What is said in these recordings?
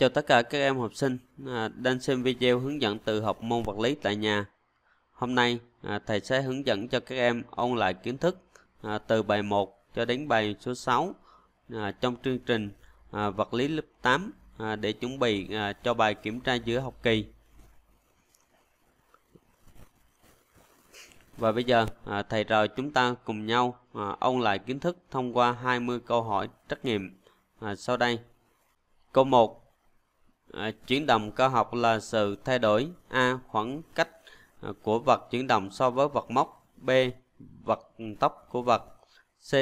Chào tất cả các em học sinh à, đang xem video hướng dẫn tự học môn vật lý tại nhà. Hôm nay à, thầy sẽ hướng dẫn cho các em ôn lại kiến thức à, từ bài 1 cho đến bài số 6 trong chương trình vật lý lớp 8 để chuẩn bị cho bài kiểm tra giữa học kỳ. Và bây giờ thầy rồi chúng ta cùng nhau ôn lại kiến thức thông qua 20 câu hỏi trắc nghiệm sau đây. Câu 1 À, chuyển động cơ học là sự thay đổi a khoảng cách à, của vật chuyển động so với vật mốc b vật tốc của vật c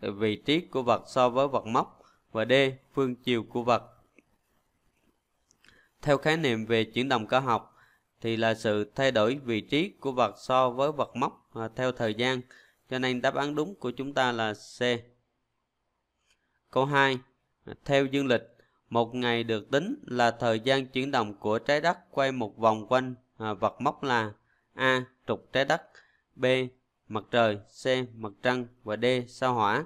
vị trí của vật so với vật mốc và d phương chiều của vật theo khái niệm về chuyển động cơ học thì là sự thay đổi vị trí của vật so với vật mốc à, theo thời gian cho nên đáp án đúng của chúng ta là C câu 2 theo dương lịch một ngày được tính là thời gian chuyển động của trái đất quay một vòng quanh à, vật mốc là A. Trục trái đất B. Mặt trời C. Mặt trăng và D. Sao hỏa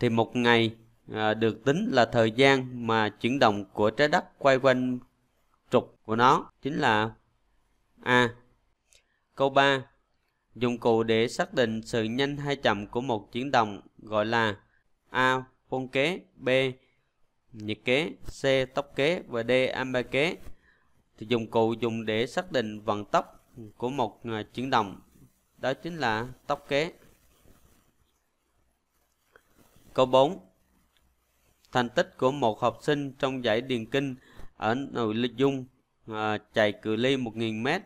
Thì một ngày à, được tính là thời gian mà chuyển động của trái đất quay quanh trục của nó chính là A. Câu 3. Dụng cụ để xác định sự nhanh hay chậm của một chuyển động gọi là A. Phong kế B nhiệt kế, C tốc kế và D ampe kế. Thì dụng cụ dùng để xác định vận tốc của một à, chuyển động đó chính là tốc kế. Câu 4. Thành tích của một học sinh trong giải điền kinh ở nội dung à, chạy cự ly 1.000m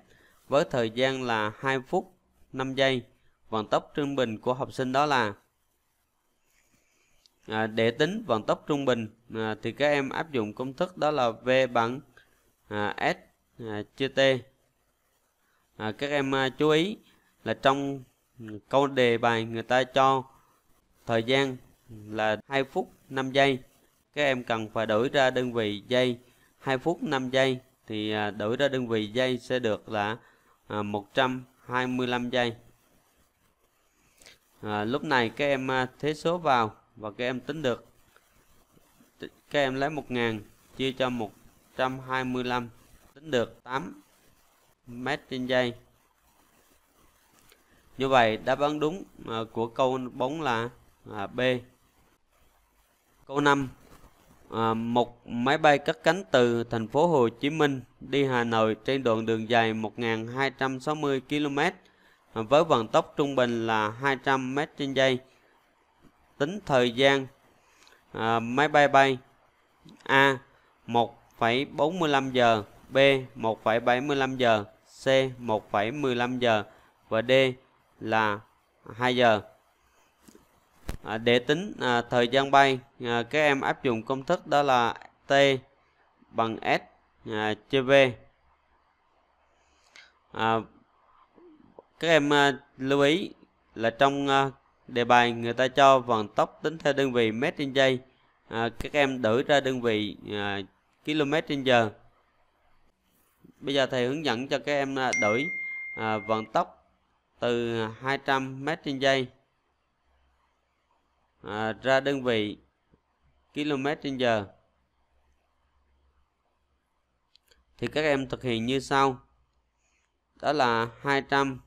với thời gian là 2 phút 5 giây. Vận tốc trung bình của học sinh đó là à, để tính vận tốc trung bình à, thì các em áp dụng công thức đó là v bằng à, s à, chia t à, các em à, chú ý là trong câu đề bài người ta cho thời gian là 2 phút 5 giây các em cần phải đổi ra đơn vị giây 2 phút 5 giây thì à, đổi ra đơn vị giây sẽ được là à, 125 giây à, lúc này các em à, thế số vào và các em tính được các em lấy 1000 chia cho 125 tính được 8 mét trên giây như vậy đáp án đúng à, của câu 4 là à, B câu 5 à, một máy bay cất cánh từ thành phố Hồ Chí Minh đi Hà Nội trên đoạn đường dài 1.260 km với vận tốc trung bình là 200 m trên giây tính thời gian à, máy bay bay A 1,45 giờ, B 1,75 giờ, C 1,15 giờ và D là 2 giờ. À, để tính à, thời gian bay, à, các em áp dụng công thức đó là T bằng S à, chia V. À, các em à, lưu ý là trong à, đề bài người ta cho vận tốc tính theo đơn vị mét trên giây à, các em đổi ra đơn vị à, km trên giờ bây giờ thầy hướng dẫn cho các em à, đổi à, vận tốc từ 200 mét trên giây à, ra đơn vị km trên giờ thì các em thực hiện như sau đó là 200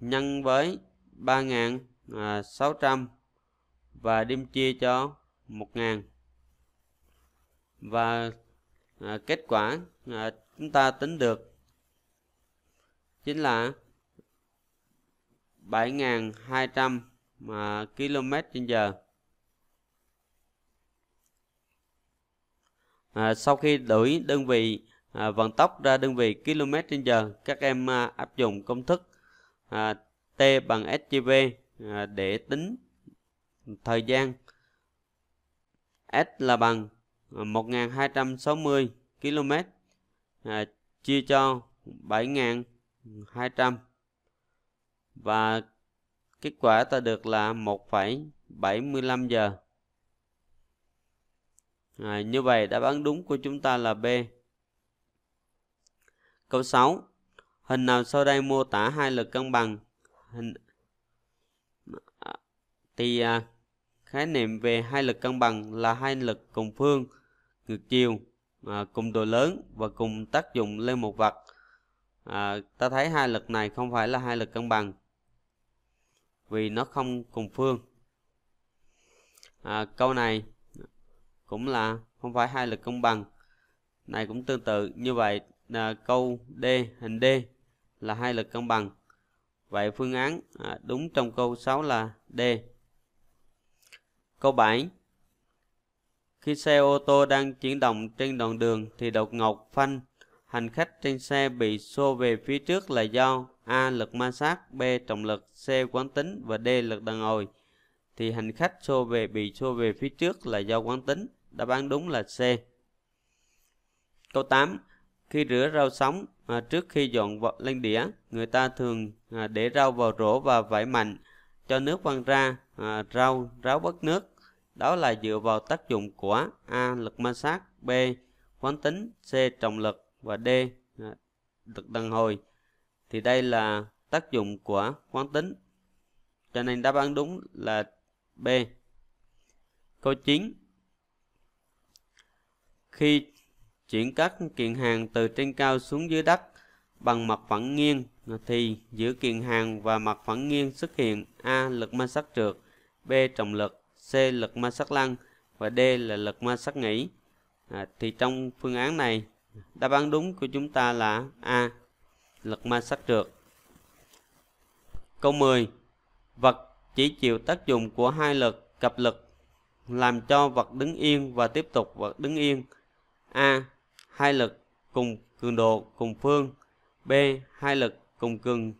nhân với 3.600 à, và đem chia cho 1.000 và à, kết quả à, chúng ta tính được chính là 7.200 mà km trên giờ à, sau khi đổi đơn vị à, vận tốc ra đơn vị km trên giờ các em à, áp dụng công thức à, T bằng SGV à, để tính thời gian S là bằng 1260 km à, chia cho 7200 và kết quả ta được là 1,75 giờ. À, như vậy đáp án đúng của chúng ta là B. Câu 6. Hình nào sau đây mô tả hai lực cân bằng hình à, thì à, khái niệm về hai lực cân bằng là hai lực cùng phương ngược chiều à, cùng độ lớn và cùng tác dụng lên một vật à, ta thấy hai lực này không phải là hai lực cân bằng vì nó không cùng phương à, câu này cũng là không phải hai lực cân bằng này cũng tương tự như vậy à, câu D hình D là hai lực cân bằng Vậy phương án à, đúng trong câu 6 là D. Câu 7. Khi xe ô tô đang chuyển động trên đoạn đường thì đột ngột phanh, hành khách trên xe bị xô về phía trước là do A. lực ma sát, B. trọng lực, C. quán tính và D. lực đàn hồi. Thì hành khách xô về bị xô về phía trước là do quán tính. Đáp án đúng là C. Câu 8. Khi rửa rau sống, à, trước khi dọn lên đĩa, người ta thường à, để rau vào rổ và vải mạnh, cho nước văng ra, à, rau ráo bớt nước. Đó là dựa vào tác dụng của A. Lực ma sát, B. Quán tính, C. Trọng lực và D. À, lực đàn hồi. Thì đây là tác dụng của quán tính. Cho nên đáp án đúng là B. Câu 9 Khi chuyển các kiện hàng từ trên cao xuống dưới đất bằng mặt phẳng nghiêng thì giữa kiện hàng và mặt phẳng nghiêng xuất hiện A lực ma sát trượt, B trọng lực, C lực ma sát lăn và D là lực ma sát nghỉ. À, thì trong phương án này đáp án đúng của chúng ta là A lực ma sát trượt. Câu 10. Vật chỉ chịu tác dụng của hai lực cặp lực làm cho vật đứng yên và tiếp tục vật đứng yên. A hai lực cùng cường độ cùng phương b hai lực cùng cường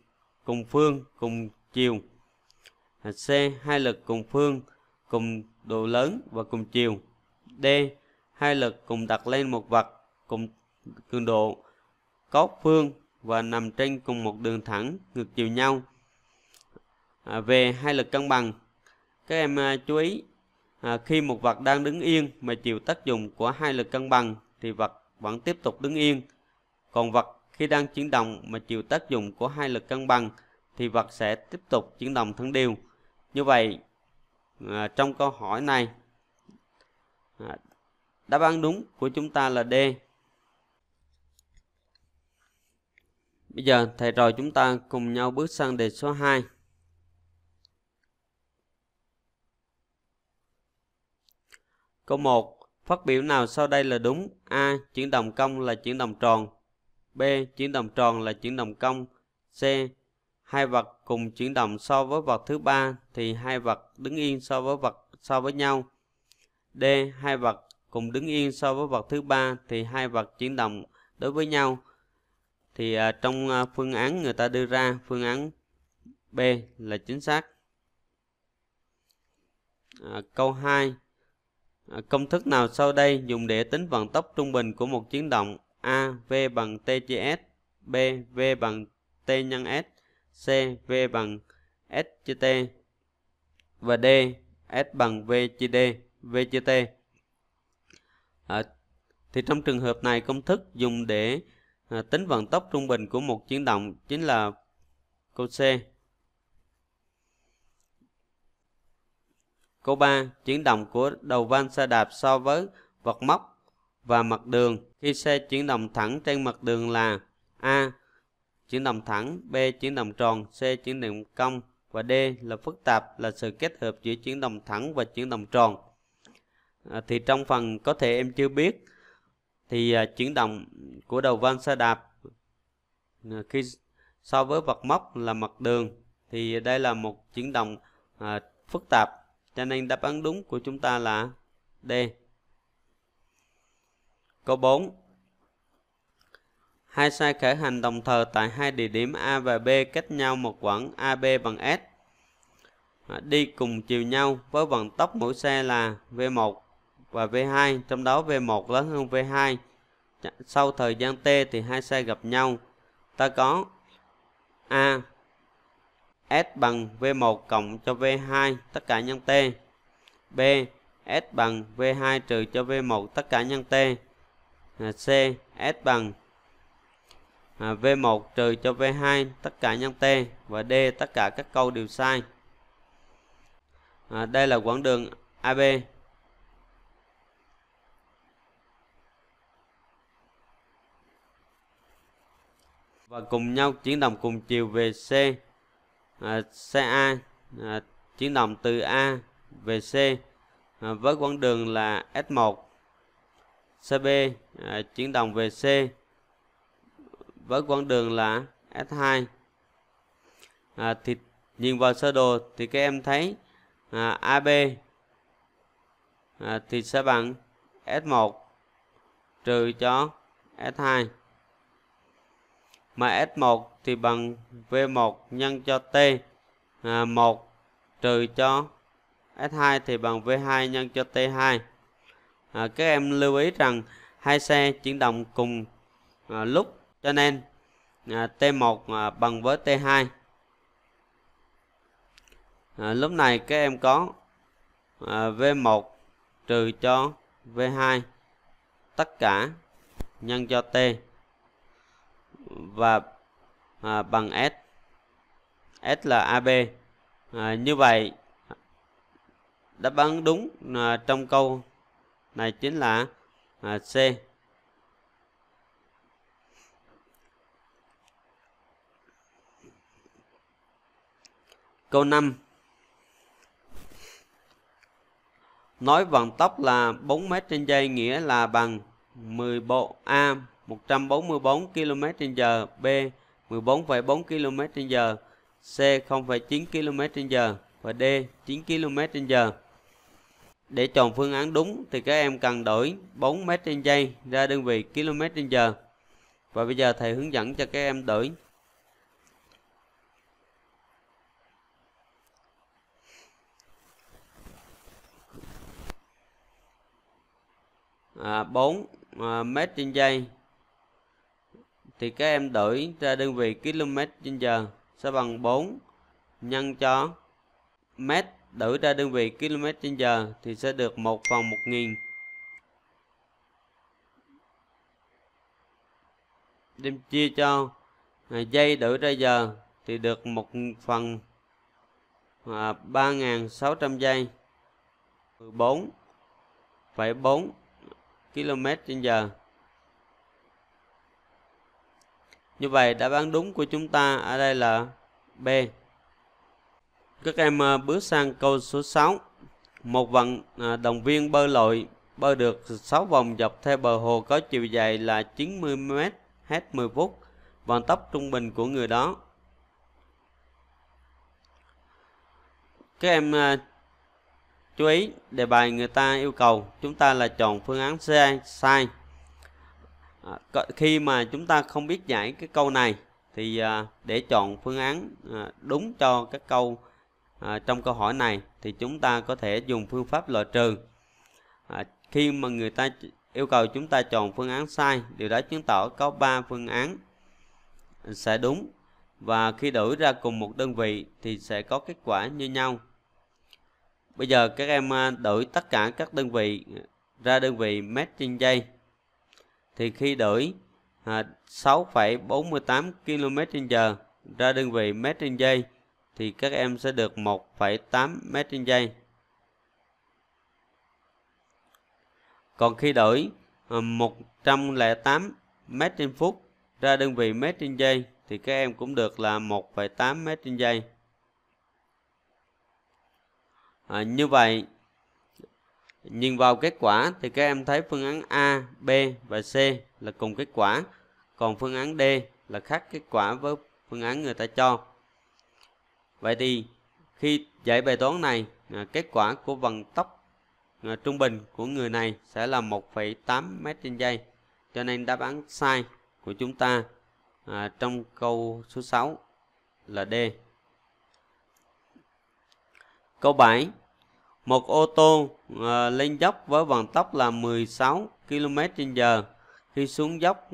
cùng phương cùng chiều c hai lực cùng phương cùng độ lớn và cùng chiều d hai lực cùng đặt lên một vật cùng cường độ có phương và nằm trên cùng một đường thẳng ngược chiều nhau à, về hai lực cân bằng các em à, chú ý à, khi một vật đang đứng yên mà chịu tác dụng của hai lực cân bằng thì vật vẫn tiếp tục đứng yên. Còn vật khi đang chuyển động mà chịu tác dụng của hai lực cân bằng thì vật sẽ tiếp tục chuyển động thẳng đều. Như vậy, à, trong câu hỏi này, à, đáp án đúng của chúng ta là D. Bây giờ thầy trò chúng ta cùng nhau bước sang đề số 2. Câu 1. Phát biểu nào sau đây là đúng? A. Chuyển đồng cong là chuyển đồng tròn. B. Chuyển đồng tròn là chuyển đồng cong. C. Hai vật cùng chuyển động so với vật thứ ba thì hai vật đứng yên so với vật so với nhau. D. Hai vật cùng đứng yên so với vật thứ ba thì hai vật chuyển động đối với nhau. Thì à, trong à, phương án người ta đưa ra phương án B là chính xác. À, câu 2 À, công thức nào sau đây dùng để tính vận tốc trung bình của một chuyển động A. V bằng T chia S B. V bằng T nhân S C. V bằng S chia T và D. S bằng V chia D V chia T à, Thì trong trường hợp này công thức dùng để à, tính vận tốc trung bình của một chuyển động chính là câu C Câu 3. Chuyển động của đầu van xe đạp so với vật móc và mặt đường khi xe chuyển động thẳng trên mặt đường là A. Chuyển động thẳng, B. Chuyển động tròn, C. Chuyển động cong và D là phức tạp là sự kết hợp giữa chuyển động thẳng và chuyển động tròn. À, thì trong phần có thể em chưa biết thì à, chuyển động của đầu van xe đạp à, khi so với vật móc là mặt đường thì đây là một chuyển động à, phức tạp cho nên đáp án đúng của chúng ta là D. Câu 4. Hai xe khởi hành đồng thời tại hai địa điểm A và B cách nhau một quãng AB bằng S. À, đi cùng chiều nhau với vận tốc mỗi xe là V1 và V2, trong đó V1 lớn hơn V2. Sau thời gian T thì hai xe gặp nhau. Ta có A S bằng V1 cộng cho V2 tất cả nhân T. B. S bằng V2 trừ cho V1 tất cả nhân T. À, C. S bằng à, V1 trừ cho V2 tất cả nhân T. Và D. Tất cả các câu đều sai. À, đây là quãng đường AB. Và cùng nhau chuyển động cùng chiều về C à, A à, chuyển động từ A về C à, với quãng đường là S1 CB B à, chuyển động về C với quãng đường là S2 thì nhìn vào sơ đồ thì các em thấy à, AB thì sẽ bằng S1 trừ cho S2 mà S1 thì bằng V1 nhân cho T à, 1 trừ cho S2 thì bằng V2 nhân cho T2 à, các em lưu ý rằng hai xe chuyển động cùng à, lúc cho nên à, T1 à, bằng với T2 à, lúc này các em có à, V1 trừ cho V2 tất cả nhân cho T và à, bằng S S là AB à, như vậy đáp án đúng à, trong câu này chính là à, C câu 5 nói vận tốc là 4 m trên giây nghĩa là bằng 10 bộ A 144 km/h, B 14,4 km/h, C 0,9 km/h và D 9 km/h. Để chọn phương án đúng thì các em cần đổi 4 m trên giây ra đơn vị km/h. Và bây giờ thầy hướng dẫn cho các em đổi. À, 4 à, mét trên giây thì các em đổi ra đơn vị km h sẽ bằng 4 nhân cho mét đổi ra đơn vị km h thì sẽ được 1 phần 1000 đem chia cho à, giây đổi ra giờ thì được 1 phần à, 3.600 giây 14,4 km trên giờ Như vậy đáp án đúng của chúng ta ở đây là B. Các em à, bước sang câu số 6. Một vận à, động viên bơi lội bơi được 6 vòng dọc theo bờ hồ có chiều dài là 90 m hết 10 phút. Vận tốc trung bình của người đó. Các em à, chú ý đề bài người ta yêu cầu chúng ta là chọn phương án C sai à, khi mà chúng ta không biết giải cái câu này thì à, để chọn phương án à, đúng cho các câu à, trong câu hỏi này thì chúng ta có thể dùng phương pháp loại trừ à, khi mà người ta yêu cầu chúng ta chọn phương án sai điều đó chứng tỏ có 3 phương án sẽ đúng và khi đổi ra cùng một đơn vị thì sẽ có kết quả như nhau bây giờ các em à, đổi tất cả các đơn vị à, ra đơn vị mét trên giây thì khi đổi à, 6,48 km h ra đơn vị mét trên giây thì các em sẽ được 1,8 mét trên giây. Còn khi đổi à, 108 mét trên phút ra đơn vị mét trên giây thì các em cũng được là 1,8 mét trên giây. À, như vậy Nhìn vào kết quả thì các em thấy phương án A, B và C là cùng kết quả, còn phương án D là khác kết quả với phương án người ta cho. Vậy thì khi giải bài toán này, à, kết quả của vận tốc à, trung bình của người này sẽ là 1,8 m trên giây. Cho nên đáp án sai của chúng ta à, trong câu số 6 là D. Câu 7 một ô tô à, lên dốc với vận tốc là 16 km h Khi xuống dốc,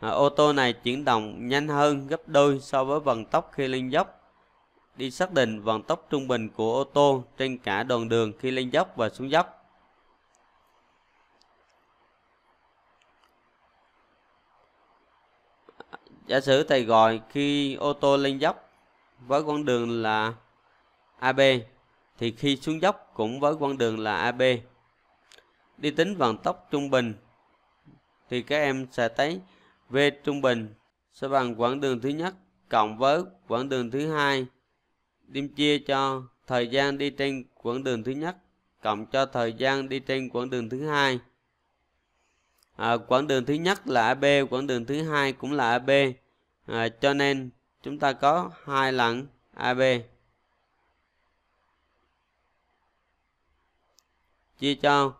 à, ô tô này chuyển động nhanh hơn gấp đôi so với vận tốc khi lên dốc. Đi xác định vận tốc trung bình của ô tô trên cả đoạn đường khi lên dốc và xuống dốc. Giả sử thầy gọi khi ô tô lên dốc với con đường là AB thì khi xuống dốc cũng với quãng đường là AB. Đi tính vận tốc trung bình thì các em sẽ thấy V trung bình sẽ bằng quãng đường thứ nhất cộng với quãng đường thứ hai đem chia cho thời gian đi trên quãng đường thứ nhất cộng cho thời gian đi trên quãng đường thứ hai. À, quãng đường thứ nhất là AB, quãng đường thứ hai cũng là AB. À, cho nên chúng ta có hai lần AB. chia cho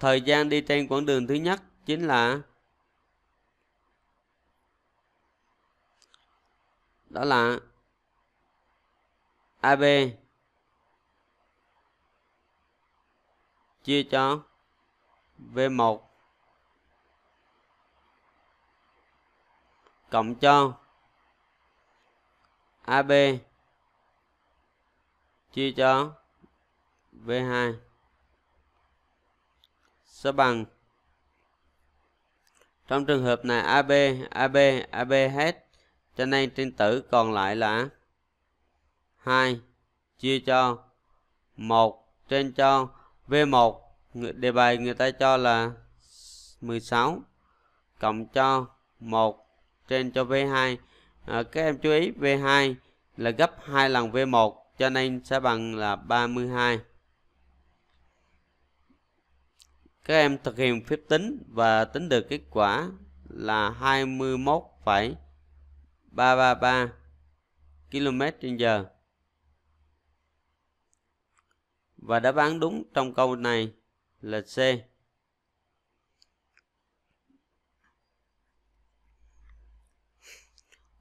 thời gian đi trên quãng đường thứ nhất chính là đó là AB chia cho V1 cộng cho AB chia cho V2 sẽ bằng trong trường hợp này AB, AB, AB hết cho nên trên tử còn lại là 2 chia cho 1 trên cho V1 đề bài người ta cho là 16 cộng cho 1 trên cho V2 à, các em chú ý V2 là gấp 2 lần V1 cho nên sẽ bằng là 32 các em thực hiện phép tính và tính được kết quả là 21,333 km trên giờ Và đáp án đúng trong câu này là C.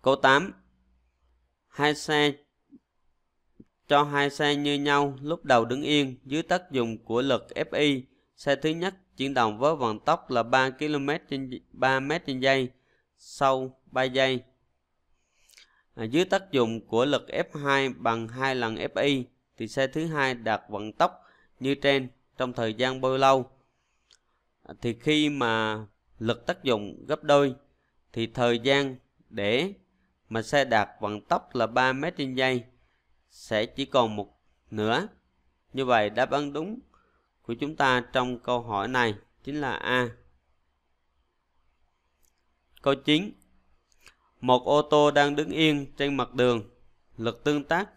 Câu 8. Hai xe cho hai xe như nhau lúc đầu đứng yên dưới tác dụng của lực Fi Xe thứ nhất chuyển động với vận tốc là 3 km trên 3 m trên giây sau 3 giây. À, dưới tác dụng của lực F2 bằng 2 lần Fi thì xe thứ hai đạt vận tốc như trên trong thời gian bao lâu? À, thì khi mà lực tác dụng gấp đôi thì thời gian để mà xe đạt vận tốc là 3 m trên giây sẽ chỉ còn một nửa. Như vậy đáp án đúng của chúng ta trong câu hỏi này chính là A. Câu 9. Một ô tô đang đứng yên trên mặt đường. Lực tương tác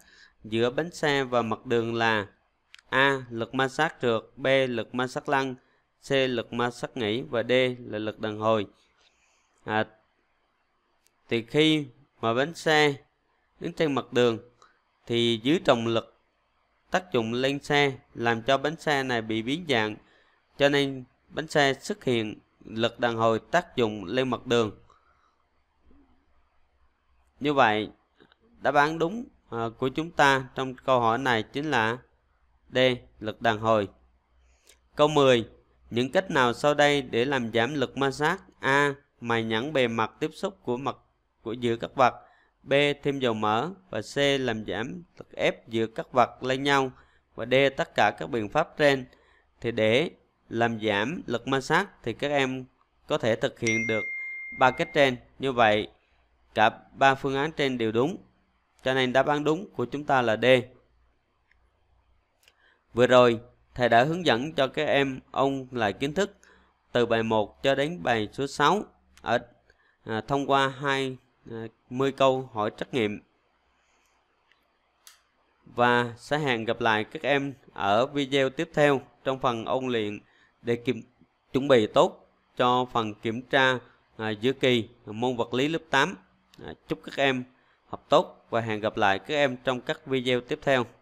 giữa bánh xe và mặt đường là A. Lực ma sát trượt, B. Lực ma sát lăn, C. Lực ma sát nghỉ và D. là lực đàn hồi. À, thì khi mà bánh xe đứng trên mặt đường thì dưới trọng lực tác dụng lên xe làm cho bánh xe này bị biến dạng, cho nên bánh xe xuất hiện lực đàn hồi tác dụng lên mặt đường. Như vậy, đáp án đúng à, của chúng ta trong câu hỏi này chính là D. Lực đàn hồi. Câu 10. Những cách nào sau đây để làm giảm lực ma sát? A. Mài nhẵn bề mặt tiếp xúc của mặt của giữa các vật. B. Thêm dầu mỡ và C. Làm giảm lực ép giữa các vật lên nhau và D. Tất cả các biện pháp trên thì để làm giảm lực ma sát thì các em có thể thực hiện được ba cách trên. Như vậy cả ba phương án trên đều đúng. Cho nên đáp án đúng của chúng ta là D. Vừa rồi thầy đã hướng dẫn cho các em ôn lại kiến thức từ bài 1 cho đến bài số 6 ở à, thông qua hai 10 ờ, câu hỏi trắc nghiệm và sẽ hẹn gặp lại các em ở video tiếp theo trong phần ôn luyện để kiểm chuẩn bị tốt cho phần kiểm tra à, giữa kỳ môn vật lý lớp 8. À, ờ, chúc các em học tốt và hẹn gặp lại các em trong các video tiếp theo.